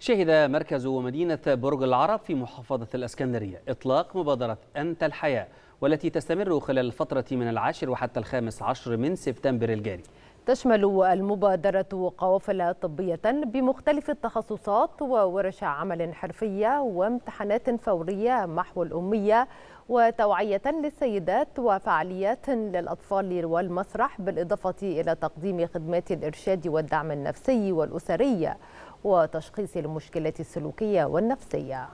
شهد مركز ومدينة برج العرب في محافظة الأسكندرية إطلاق مبادرة أنت الحياة والتي تستمر خلال الفترة من العاشر وحتى الخامس عشر من سبتمبر الجاري تشمل المبادرة قوافل طبية بمختلف التخصصات وورش عمل حرفية وامتحانات فورية محو الأمية وتوعية للسيدات وفعاليات للأطفال والمسرح بالإضافة إلى تقديم خدمات الإرشاد والدعم النفسي والأسري وتشخيص المشكلات السلوكية والنفسية